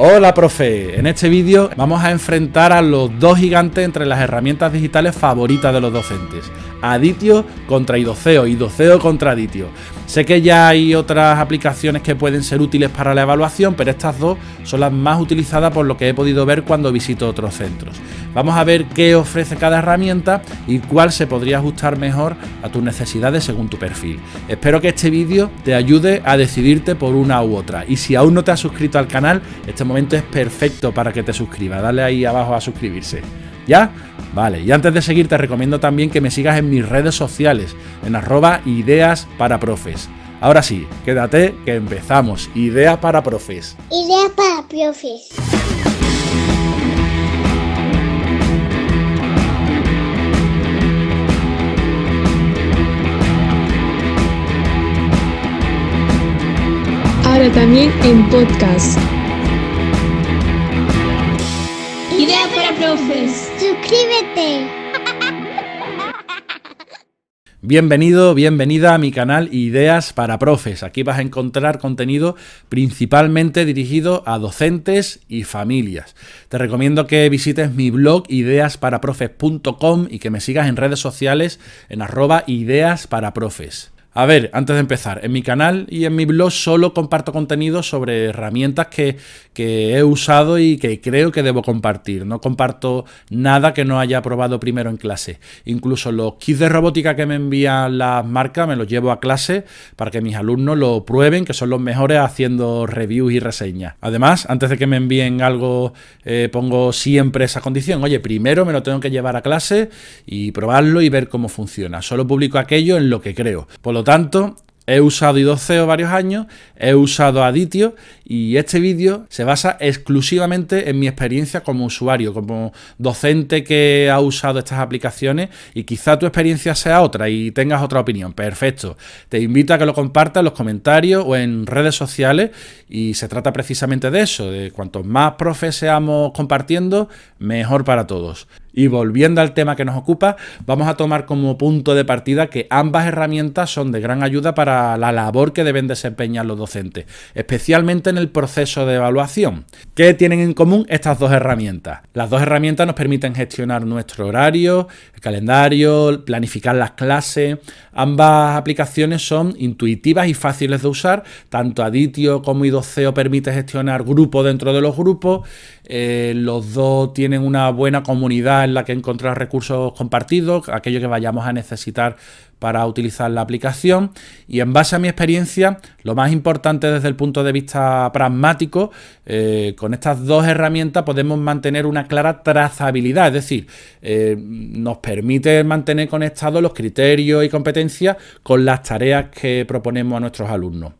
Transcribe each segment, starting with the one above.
Hola profe, en este vídeo vamos a enfrentar a los dos gigantes entre las herramientas digitales favoritas de los docentes, Aditio contra Idoceo, Idoceo contra Aditio. Sé que ya hay otras aplicaciones que pueden ser útiles para la evaluación, pero estas dos son las más utilizadas por lo que he podido ver cuando visito otros centros. Vamos a ver qué ofrece cada herramienta y cuál se podría ajustar mejor a tus necesidades según tu perfil. Espero que este vídeo te ayude a decidirte por una u otra. Y si aún no te has suscrito al canal, este momento es perfecto para que te suscribas. Dale ahí abajo a suscribirse. ¿Ya? Vale, y antes de seguir te recomiendo también que me sigas en mis redes sociales, en arroba ideas para profes. Ahora sí, quédate que empezamos. Ideas para profes. Ideas para profes. también en podcast. Ideas para profes. Suscríbete. Bienvenido, bienvenida a mi canal Ideas para Profes. Aquí vas a encontrar contenido principalmente dirigido a docentes y familias. Te recomiendo que visites mi blog ideasparaprofes.com y que me sigas en redes sociales en arroba ideas para profes. A ver, antes de empezar, en mi canal y en mi blog solo comparto contenido sobre herramientas que, he usado y que creo que debo compartir. No comparto nada que no haya probado primero en clase. Incluso los kits de robótica que me envían las marcas me los llevo a clase para que mis alumnos lo prueben, que son los mejores haciendo reviews y reseñas. Además, antes de que me envíen algo, eh, pongo siempre esa condición. Oye, primero me lo tengo que llevar a clase y probarlo y ver cómo funciona. Solo publico aquello en lo que creo. Por lo tanto, he usado idoceo varios años, he usado aditio y este vídeo se basa exclusivamente en mi experiencia como usuario, como docente que ha usado estas aplicaciones y quizá tu experiencia sea otra y tengas otra opinión. Perfecto. Te invito a que lo compartas en los comentarios o en redes sociales y se trata precisamente de eso, de cuanto más profes seamos compartiendo, mejor para todos. Y volviendo al tema que nos ocupa, vamos a tomar como punto de partida que ambas herramientas son de gran ayuda para la labor que deben desempeñar los docentes, especialmente en el proceso de evaluación. ¿Qué tienen en común estas dos herramientas? Las dos herramientas nos permiten gestionar nuestro horario, el calendario, planificar las clases. Ambas aplicaciones son intuitivas y fáciles de usar. Tanto Aditio como IDOCEO permite gestionar grupos dentro de los grupos eh, los dos tienen una buena comunidad en la que encontrar recursos compartidos, aquello que vayamos a necesitar para utilizar la aplicación. Y en base a mi experiencia, lo más importante desde el punto de vista pragmático, eh, con estas dos herramientas podemos mantener una clara trazabilidad, es decir, eh, nos permite mantener conectados los criterios y competencias con las tareas que proponemos a nuestros alumnos.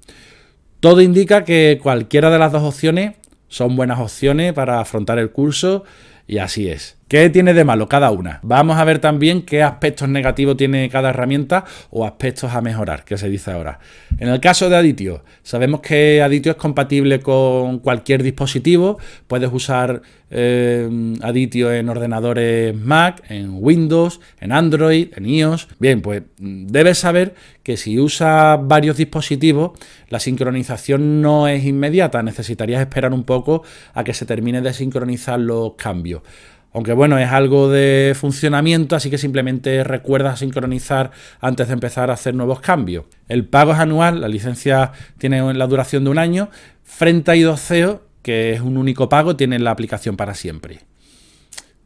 Todo indica que cualquiera de las dos opciones son buenas opciones para afrontar el curso y así es. ¿Qué tiene de malo cada una? Vamos a ver también qué aspectos negativos tiene cada herramienta o aspectos a mejorar, que se dice ahora. En el caso de Aditio, sabemos que Aditio es compatible con cualquier dispositivo. Puedes usar eh, Aditio en ordenadores Mac, en Windows, en Android, en iOS. Bien, pues mm, debes saber que si usas varios dispositivos, la sincronización no es inmediata. Necesitarías esperar un poco a que se termine de sincronizar los cambios. Aunque bueno, es algo de funcionamiento, así que simplemente recuerda sincronizar antes de empezar a hacer nuevos cambios. El pago es anual, la licencia tiene la duración de un año. Frente a IDOCEO, que es un único pago, tiene la aplicación para siempre.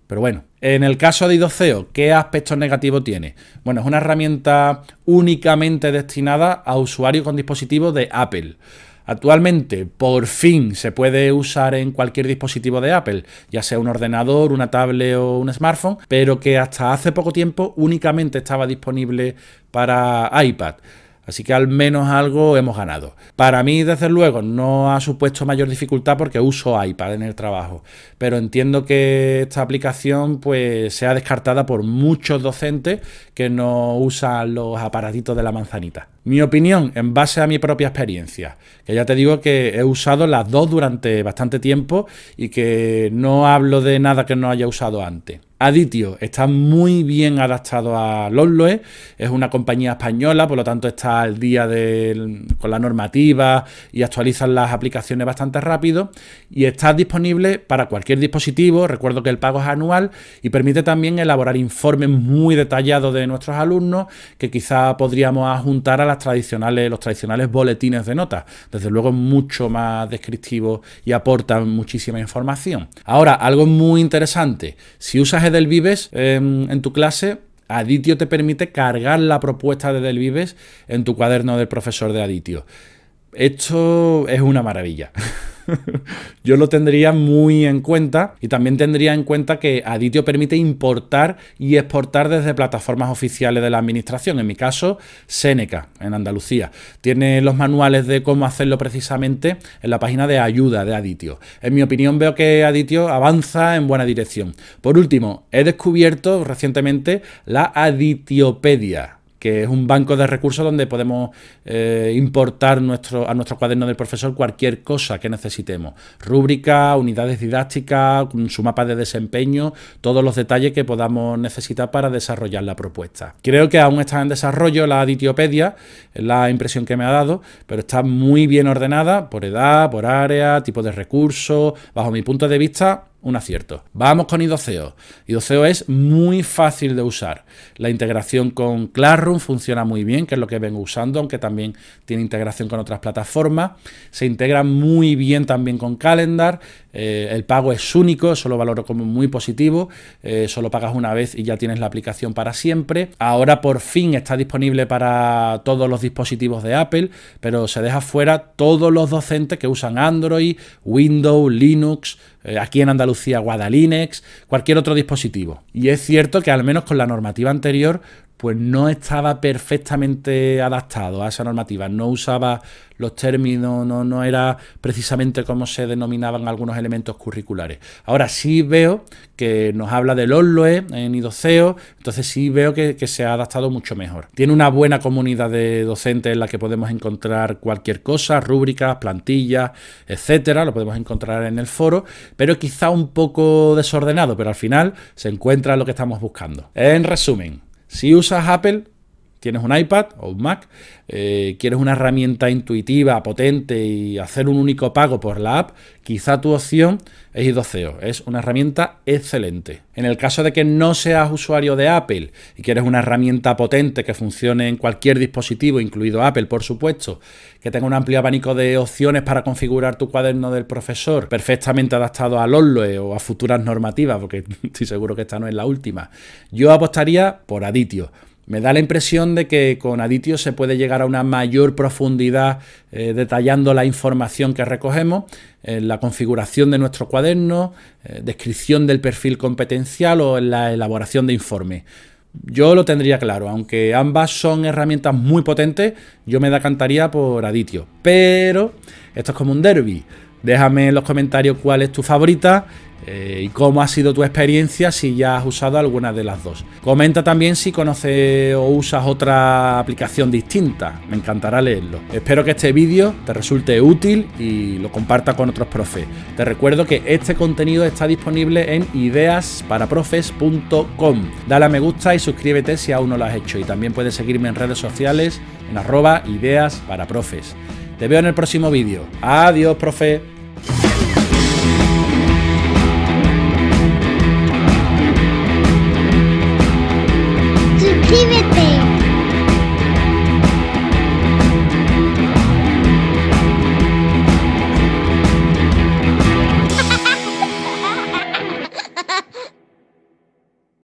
Pero bueno, en el caso de IDOCEO, ¿qué aspecto negativo tiene? Bueno, es una herramienta únicamente destinada a usuarios con dispositivos de Apple. Actualmente por fin se puede usar en cualquier dispositivo de Apple, ya sea un ordenador, una tablet o un smartphone, pero que hasta hace poco tiempo únicamente estaba disponible para iPad. Así que al menos algo hemos ganado. Para mí, desde luego, no ha supuesto mayor dificultad porque uso iPad en el trabajo. Pero entiendo que esta aplicación pues, sea descartada por muchos docentes que no usan los aparatitos de la manzanita. Mi opinión, en base a mi propia experiencia, que ya te digo que he usado las dos durante bastante tiempo y que no hablo de nada que no haya usado antes. Aditio está muy bien adaptado a Losloe, es una compañía española, por lo tanto está al día con la normativa y actualizan las aplicaciones bastante rápido y está disponible para cualquier dispositivo, recuerdo que el pago es anual y permite también elaborar informes muy detallados de nuestros alumnos que quizá podríamos adjuntar a las tradicionales, los tradicionales boletines de notas, desde luego es mucho más descriptivo y aporta muchísima información. Ahora, algo muy interesante, si usas el del Vives em, en tu clase, Aditio te permite cargar la propuesta de Delvives en tu cuaderno del profesor de Aditio. Esto es una maravilla. Yo lo tendría muy en cuenta y también tendría en cuenta que Aditio permite importar y exportar desde plataformas oficiales de la administración, en mi caso Seneca, en Andalucía. Tiene los manuales de cómo hacerlo precisamente en la página de ayuda de Aditio. En mi opinión veo que Aditio avanza en buena dirección. Por último, he descubierto recientemente la Aditiopedia que es un banco de recursos donde podemos eh, importar nuestro, a nuestro cuaderno del profesor cualquier cosa que necesitemos. Rúbrica, unidades didácticas, su mapa de desempeño, todos los detalles que podamos necesitar para desarrollar la propuesta. Creo que aún está en desarrollo la Aditiopedia, es la impresión que me ha dado, pero está muy bien ordenada por edad, por área, tipo de recursos. Bajo mi punto de vista, un acierto. Vamos con IDOCEO. IDOCEO es muy fácil de usar. La integración con Classroom funciona muy bien, que es lo que vengo usando, aunque también tiene integración con otras plataformas. Se integra muy bien también con Calendar eh, el pago es único, eso lo valoro como muy positivo. Eh, solo pagas una vez y ya tienes la aplicación para siempre. Ahora por fin está disponible para todos los dispositivos de Apple, pero se deja fuera todos los docentes que usan Android, Windows, Linux, eh, aquí en Andalucía Guadalinex, cualquier otro dispositivo. Y es cierto que al menos con la normativa anterior pues no estaba perfectamente adaptado a esa normativa, no usaba los términos, no, era precisamente como se denominaban algunos elementos curriculares. Ahora sí veo que nos habla del OSLOE ¿eh? en IDOCEO, entonces sí veo que, que, se ha adaptado mucho mejor. Tiene una buena comunidad de docentes en la que podemos encontrar cualquier cosa, rúbricas, plantillas, etcétera, lo podemos encontrar en el foro, pero quizá un poco desordenado, pero al final se encuentra lo que estamos buscando. En resumen, si usas Apple, tienes un iPad o un Mac, eh, quieres una herramienta intuitiva, potente y hacer un único pago por la app, quizá tu opción es idoceo. Es una herramienta excelente. En el caso de que no seas usuario de Apple y quieres una herramienta potente que funcione en cualquier dispositivo, incluido Apple, por supuesto, que tenga un amplio abanico de opciones para configurar tu cuaderno del profesor, perfectamente adaptado a LOLOE o a futuras normativas, porque estoy seguro que esta no es la última, yo apostaría por Aditio. Me da la impresión de que con Aditio se puede llegar a una mayor profundidad eh, detallando la información que recogemos, en la configuración de nuestro cuaderno, eh, descripción del perfil competencial o en la elaboración de informes. Yo lo tendría claro, aunque ambas son herramientas muy potentes, yo me decantaría por Aditio. Pero esto es como un derby. Déjame en los comentarios cuál es tu favorita eh, y cómo ha sido tu experiencia si ya has usado alguna de las dos. Comenta también si conoces o usas otra aplicación distinta, me encantará leerlo. Espero que este vídeo te resulte útil y lo compartas con otros profes. Te recuerdo que este contenido está disponible en ideasparaprofes.com. Dale a me gusta y suscríbete si aún no lo has hecho y también puedes seguirme en redes sociales en arroba ideas para profes. Te veo en el próximo vídeo. Adiós, profe.